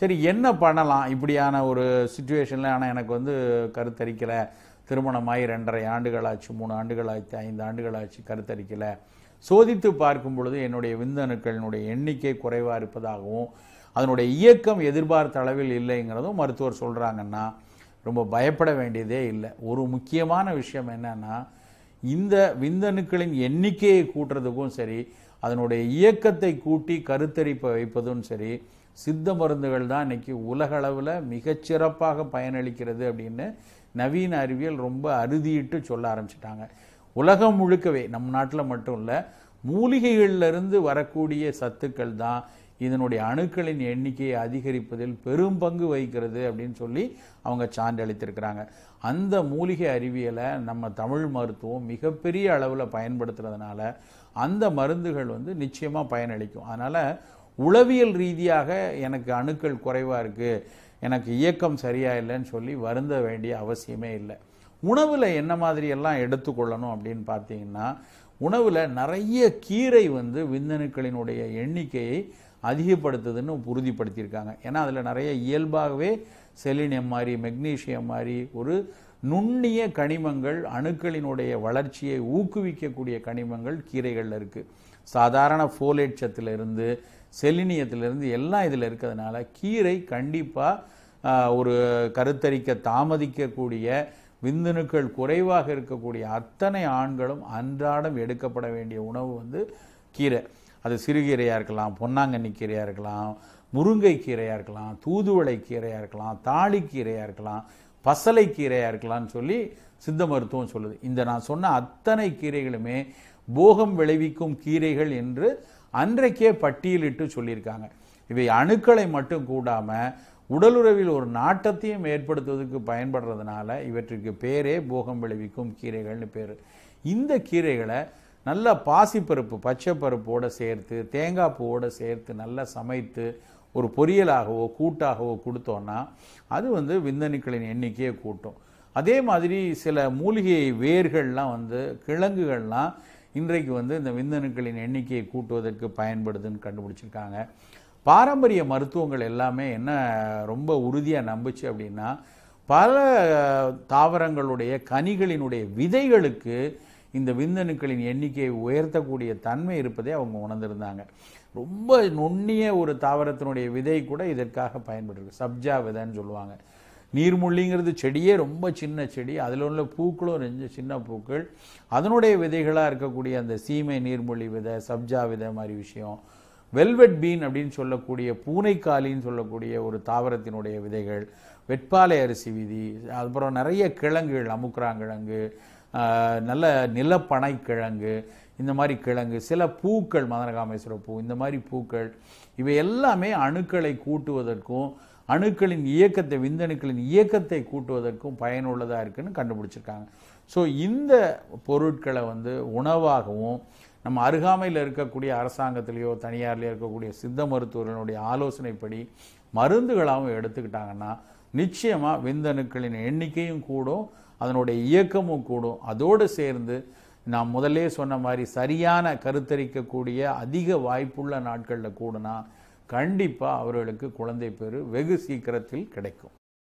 சரி என்ன பண்ணலாம் இப்படியான ஒரு சுச்சுவேஷனில் ஆனால் எனக்கு வந்து கருத்தரிக்கலை திருமணமாகி ரெண்டரை ஆண்டுகள் ஆச்சு மூணு ஆண்டுகள் ஆச்சு ஐந்து ஆண்டுகள் ஆச்சு கருத்தரிக்கலை சோதித்து பார்க்கும் பொழுது என்னுடைய விந்தணுக்களினுடைய எண்ணிக்கை குறைவாக இருப்பதாகவும் அதனுடைய இயக்கம் எதிர்பார்த்த அளவில் இல்லைங்கிறதும் மருத்துவர் சொல்கிறாங்கன்னா ரொம்ப பயப்பட வேண்டியதே இல்லை ஒரு முக்கியமான விஷயம் என்னென்னா இந்த விந்தணுக்களின் எண்ணிக்கையை கூட்டுறதுக்கும் சரி அதனுடைய இயக்கத்தை கூட்டி கருத்தரிப்பை வைப்பதும் சரி சித்த மருந்துகள் தான் இன்றைக்கி உலகளவில் மிகச்சிறப்பாக பயனளிக்கிறது அப்படின்னு நவீன அறிவியல் ரொம்ப அறுதியிட்டு சொல்ல ஆரம்பிச்சிட்டாங்க உலகம் முழுக்கவே நம் நாட்டில் மட்டும் இல்லை மூலிகைகளிலிருந்து வரக்கூடிய சத்துக்கள் தான் இதனுடைய அணுக்களின் எண்ணிக்கையை அதிகரிப்பதில் பெரும் பங்கு வகிக்கிறது அப்படின்னு சொல்லி அவங்க சான்றளித்திருக்கிறாங்க அந்த மூலிகை அறிவியலை நம்ம தமிழ் மருத்துவம் மிகப்பெரிய அளவில் பயன்படுத்துறதுனால அந்த மருந்துகள் வந்து நிச்சயமாக பயனளிக்கும் அதனால் உளவியல் ரீதியாக எனக்கு அணுக்கள் குறைவாக இருக்குது எனக்கு இயக்கம் சரியாக இல்லைன்னு சொல்லி வருந்த வேண்டிய அவசியமே இல்லை உணவில் என்ன மாதிரியெல்லாம் எடுத்துக்கொள்ளணும் அப்படின்னு பார்த்தீங்கன்னா உணவில் நிறைய கீரை வந்து விந்தணுக்களினுடைய எண்ணிக்கையை அதிகப்படுத்துதுன்னு உறுதிப்படுத்தியிருக்காங்க ஏன்னா அதில் நிறைய இயல்பாகவே செலினியம் மாதிரி மெக்னீஷியம் மாதிரி ஒரு நுண்ணிய கனிமங்கள் அணுக்களினுடைய வளர்ச்சியை ஊக்குவிக்கக்கூடிய கனிமங்கள் கீரைகளில் இருக்குது சாதாரண ஃபோலேட் சத்திலிருந்து செலினியத்திலிருந்து எல்லாம் இதில் இருக்கிறதுனால கீரை கண்டிப்பாக ஒரு கருத்தரிக்க தாமதிக்கக்கூடிய விந்துணுக்கள் குறைவாக இருக்கக்கூடிய அத்தனை ஆண்களும் அன்றாடம் எடுக்கப்பட வேண்டிய உணவு வந்து கீரை அது சிறுகீரையாக இருக்கலாம் பொன்னாங்கண்ணி கீரையாக இருக்கலாம் முருங்கை கீரையாக இருக்கலாம் தூதுவளை கீரையாக இருக்கலாம் தாளிக்கீரையாக இருக்கலாம் பசலை கீரையாக இருக்கலாம்னு சொல்லி சித்த மருத்துவம் சொல்லுது இந்த நான் சொன்ன அத்தனை கீரைகளுமே போகம் விளைவிக்கும் கீரைகள் என்று அன்றைக்கே பட்டியலிட்டு சொல்லியிருக்காங்க இவை அணுக்களை மட்டும் கூடாமல் உடலுறவில் ஒரு நாட்டத்தையும் ஏற்படுத்துவதற்கு பயன்படுறதுனால இவற்றிற்கு பேரே போகம் விளைவிக்கும் கீரைகள்னு பேர் இந்த கீரைகளை நல்ல பாசிப்பருப்பு பச்சை பருப்போடு சேர்த்து தேங்காய் பூவோடு சேர்த்து நல்லா சமைத்து ஒரு பொரியலாகவோ கூட்டாகவோ கொடுத்தோன்னா அது வந்து விந்தணுக்களின் எண்ணிக்கையை கூட்டும் அதே மாதிரி சில மூலிகை வேர்கள்லாம் வந்து கிழங்குகள்லாம் இன்றைக்கு வந்து இந்த விந்தணுக்களின் எண்ணிக்கையை கூட்டுவதற்கு பயன்படுதுன்னு கண்டுபிடிச்சிருக்காங்க பாரம்பரிய மருத்துவங்கள் எல்லாமே என்ன ரொம்ப உறுதியாக நம்பிச்சு அப்படின்னா பல தாவரங்களுடைய கனிகளினுடைய விதைகளுக்கு இந்த விந்தணுக்களின் எண்ணிக்கையை உயர்த்தக்கூடிய தன்மை இருப்பதை அவங்க உணர்ந்திருந்தாங்க ரொம்ப நுண்ணிய ஒரு தாவரத்தினுடைய விதை கூட இதற்காக பயன்படுது சப்ஜா விதைன்னு சொல்லுவாங்க நீர்முள்ளிங்கிறது செடியே ரொம்ப சின்ன செடி அதில் உள்ள பூக்களும் ரெண்டு சின்ன பூக்கள் அதனுடைய விதைகளாக இருக்கக்கூடிய அந்த சீமை நீர்மொழி விதை சப்ஜா விதை மாதிரி விஷயம் வெல்வெட் பீன் அப்படின்னு சொல்லக்கூடிய பூனைக்காலின்னு சொல்லக்கூடிய ஒரு தாவரத்தினுடைய விதைகள் வெட்பாலை அரிசி விதி அதுக்கப்புறம் நிறைய கிழங்குகள் அமுக்குறாங்கிழங்கு நல்ல நிலப்பனை கிழங்கு இந்த மாதிரி கிழங்கு சில பூக்கள் மதனகாமேஸ்வர பூ இந்த மாதிரி பூக்கள் இவை எல்லாமே அணுக்களை கூட்டுவதற்கும் அணுக்களின் இயக்கத்தை விந்தணுக்களின் இயக்கத்தை கூட்டுவதற்கும் பயனுள்ளதாக இருக்குன்னு கண்டுபிடிச்சிருக்காங்க ஸோ இந்த பொருட்களை வந்து உணவாகவும் நம்ம அருகாமையில் இருக்கக்கூடிய அரசாங்கத்திலேயோ தனியார்லேயோ இருக்கக்கூடிய சித்த மருத்துவர்களுடைய ஆலோசனைப்படி மருந்துகளாகவும் எடுத்துக்கிட்டாங்கன்னா நிச்சயமாக விந்தணுக்களின் எண்ணிக்கையும் கூடும் அதனுடைய இயக்கமும் கூடும் அதோடு சேர்ந்து நான் முதலே சொன்ன மாதிரி சரியான கருத்தரிக்கக்கூடிய அதிக வாய்ப்புள்ள நாட்களில் கூடனா கண்டிப்பாக அவர்களுக்கு குழந்தை பேர் வெகு சீக்கிரத்தில் கிடைக்கும்